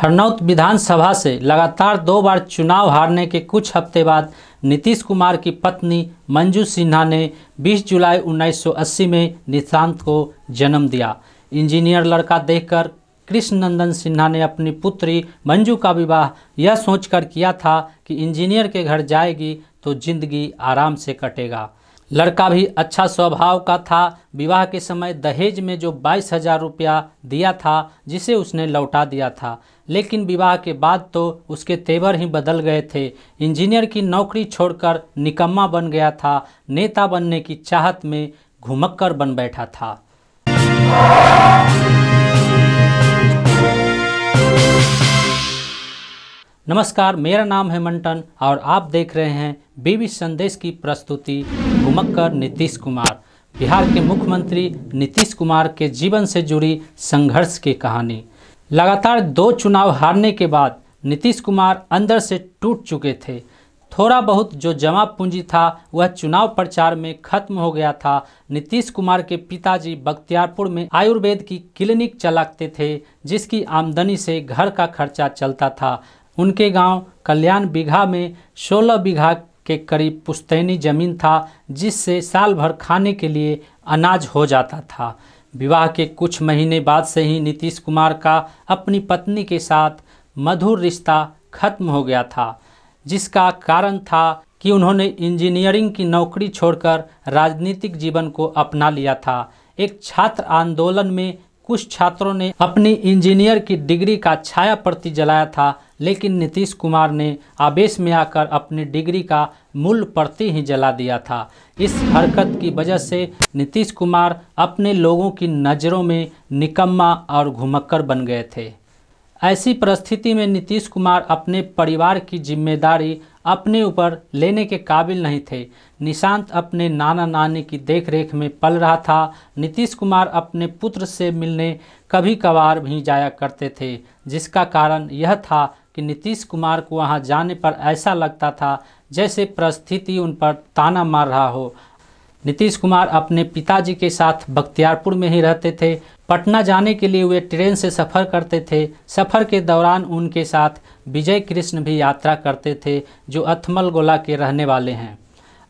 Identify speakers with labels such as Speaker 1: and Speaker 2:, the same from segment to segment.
Speaker 1: हरनौत विधानसभा से लगातार दो बार चुनाव हारने के कुछ हफ्ते बाद नीतीश कुमार की पत्नी मंजू सिन्हा ने 20 जुलाई 1980 में निशांत को जन्म दिया इंजीनियर लड़का देखकर कृष्ण नंदन सिन्हा ने अपनी पुत्री मंजू का विवाह यह सोचकर किया था कि इंजीनियर के घर जाएगी तो जिंदगी आराम से कटेगा लड़का भी अच्छा स्वभाव का था विवाह के समय दहेज में जो बाईस हजार रुपया दिया था जिसे उसने लौटा दिया था लेकिन विवाह के बाद तो उसके तेवर ही बदल गए थे इंजीनियर की नौकरी छोड़कर निकम्मा बन गया था नेता बनने की चाहत में घुमक्कर बन बैठा था नमस्कार मेरा नाम है मंटन और आप देख रहे हैं बीवी संदेश की प्रस्तुति घुमक्कर नीतीश कुमार बिहार के मुख्यमंत्री नीतीश कुमार के जीवन से जुड़ी संघर्ष की कहानी लगातार दो चुनाव हारने के बाद नीतीश कुमार अंदर से टूट चुके थे थोड़ा बहुत जो जमा पूंजी था वह चुनाव प्रचार में खत्म हो गया था नीतीश कुमार के पिताजी बख्तियारपुर में आयुर्वेद की क्लिनिक चलाते थे जिसकी आमदनी से घर का खर्चा चलता था उनके गांव कल्याण बीघा में 16 बीघा के करीब पुस्तैनी ज़मीन था जिससे साल भर खाने के लिए अनाज हो जाता था विवाह के कुछ महीने बाद से ही नीतीश कुमार का अपनी पत्नी के साथ मधुर रिश्ता खत्म हो गया था जिसका कारण था कि उन्होंने इंजीनियरिंग की नौकरी छोड़कर राजनीतिक जीवन को अपना लिया था एक छात्र आंदोलन में कुछ छात्रों ने अपनी इंजीनियर की डिग्री का छाया प्रति जलाया था लेकिन नीतीश कुमार ने आवेश में आकर अपनी डिग्री का मूल प्रति ही जला दिया था इस हरकत की वजह से नीतीश कुमार अपने लोगों की नज़रों में निकम्मा और घुमक्कर बन गए थे ऐसी परिस्थिति में नीतीश कुमार अपने परिवार की जिम्मेदारी अपने ऊपर लेने के काबिल नहीं थे निशांत अपने नाना नानी की देखरेख में पल रहा था नीतीश कुमार अपने पुत्र से मिलने कभी कभार भी जाया करते थे जिसका कारण यह था कि नीतीश कुमार को वहां जाने पर ऐसा लगता था जैसे परिस्थिति उन पर ताना मार रहा हो नीतीश कुमार अपने पिताजी के साथ बख्तियारपुर में ही रहते थे पटना जाने के लिए वे ट्रेन से सफ़र करते थे सफ़र के दौरान उनके साथ विजय कृष्ण भी यात्रा करते थे जो अथमल गोला के रहने वाले हैं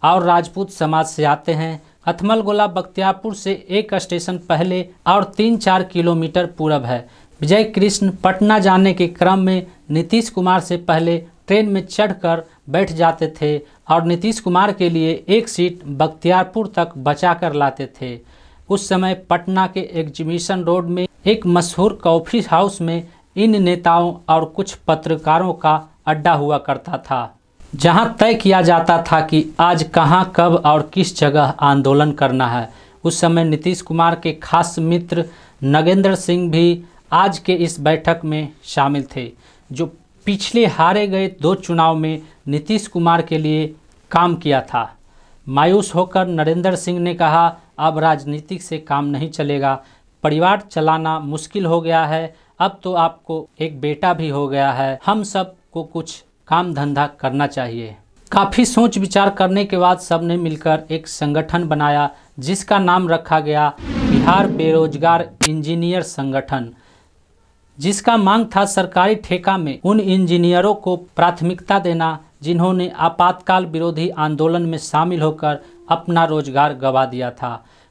Speaker 1: और राजपूत समाज से आते हैं अथमल गोला बख्तियारपुर से एक स्टेशन पहले और तीन चार किलोमीटर पूरब है विजय कृष्ण पटना जाने के क्रम में नीतीश कुमार से पहले ट्रेन में चढ़कर बैठ जाते थे और नीतीश कुमार के लिए एक सीट बख्तियारपुर तक बचा कर लाते थे उस समय पटना के एग्जीबिशन रोड में एक मशहूर कॉफ़ी हाउस में इन नेताओं और कुछ पत्रकारों का अड्डा हुआ करता था जहां तय किया जाता था कि आज कहां कब और किस जगह आंदोलन करना है उस समय नीतीश कुमार के खास मित्र नगेंद्र सिंह भी आज के इस बैठक में शामिल थे जो पिछले हारे गए दो चुनाव में नीतीश कुमार के लिए काम किया था मायूस होकर नरेंद्र सिंह ने कहा अब राजनीतिक से काम नहीं चलेगा परिवार चलाना मुश्किल हो गया है अब तो आपको एक बेटा भी हो गया है हम सब को कुछ काम धंधा करना चाहिए काफ़ी सोच विचार करने के बाद सब ने मिलकर एक संगठन बनाया जिसका नाम रखा गया बिहार बेरोजगार इंजीनियर संगठन जिसका मांग था सरकारी ठेका में उन इंजीनियरों को प्राथमिकता देना जिन्होंने आपातकाल विरोधी आंदोलन में शामिल होकर अपना रोजगार गंवा दिया था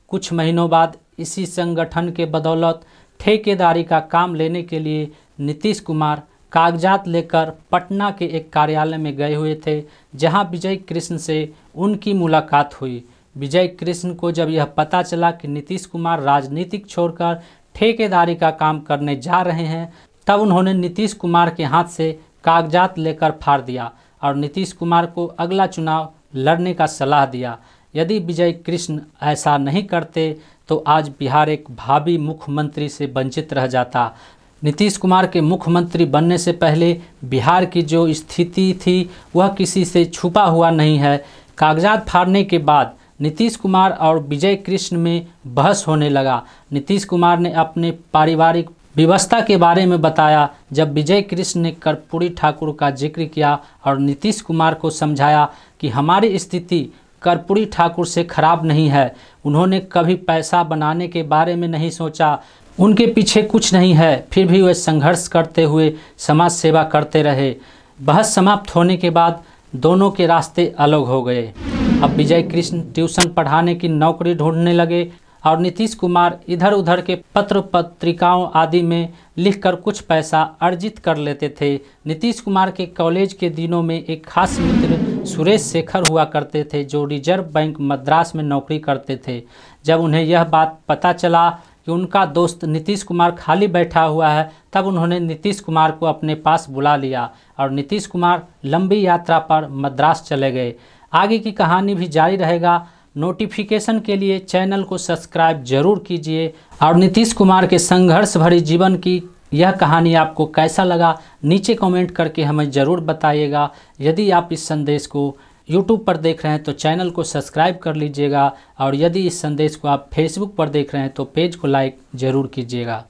Speaker 1: कुछ महीनों बाद इसी संगठन के बदौलत ठेकेदारी का काम लेने के लिए नीतीश कुमार कागजात लेकर पटना के एक कार्यालय में गए हुए थे जहां विजय कृष्ण से उनकी मुलाकात हुई विजय कृष्ण को जब यह पता चला कि नीतीश कुमार राजनीतिक छोड़कर ठेकेदारी का काम करने जा रहे हैं तब उन्होंने नीतीश कुमार के हाथ से कागजात लेकर फाड़ दिया और नीतीश कुमार को अगला चुनाव लड़ने का सलाह दिया यदि विजय कृष्ण ऐसा नहीं करते तो आज बिहार एक भावी मुख्यमंत्री से वंचित रह जाता नीतीश कुमार के मुख्यमंत्री बनने से पहले बिहार की जो स्थिति थी वह किसी से छुपा हुआ नहीं है कागजात फाड़ने के बाद नीतीश कुमार और विजय कृष्ण में बहस होने लगा नीतीश कुमार ने अपने पारिवारिक व्यवस्था के बारे में बताया जब विजय कृष्ण ने कर्पूरी ठाकुर का जिक्र किया और नीतीश कुमार को समझाया कि हमारी स्थिति कर्पूरी ठाकुर से खराब नहीं है उन्होंने कभी पैसा बनाने के बारे में नहीं सोचा उनके पीछे कुछ नहीं है फिर भी वे संघर्ष करते हुए समाज सेवा करते रहे बहस समाप्त होने के बाद दोनों के रास्ते अलग हो गए अब विजय कृष्ण ट्यूशन पढ़ाने की नौकरी ढूंढने लगे और नीतीश कुमार इधर उधर के पत्र पत्रिकाओं आदि में लिखकर कुछ पैसा अर्जित कर लेते थे नीतीश कुमार के कॉलेज के दिनों में एक खास मित्र सुरेश शेखर हुआ करते थे जो रिजर्व बैंक मद्रास में नौकरी करते थे जब उन्हें यह बात पता चला कि उनका दोस्त नीतीश कुमार खाली बैठा हुआ है तब उन्होंने नीतीश कुमार को अपने पास बुला लिया और नीतीश कुमार लंबी यात्रा पर मद्रास चले गए आगे की कहानी भी जारी रहेगा नोटिफिकेशन के लिए चैनल को सब्सक्राइब जरूर कीजिए और नीतीश कुमार के संघर्ष भरी जीवन की यह कहानी आपको कैसा लगा नीचे कमेंट करके हमें ज़रूर बताइएगा यदि आप इस संदेश को यूट्यूब पर देख रहे हैं तो चैनल को सब्सक्राइब कर लीजिएगा और यदि इस संदेश को आप फेसबुक पर देख रहे हैं तो पेज को लाइक ज़रूर कीजिएगा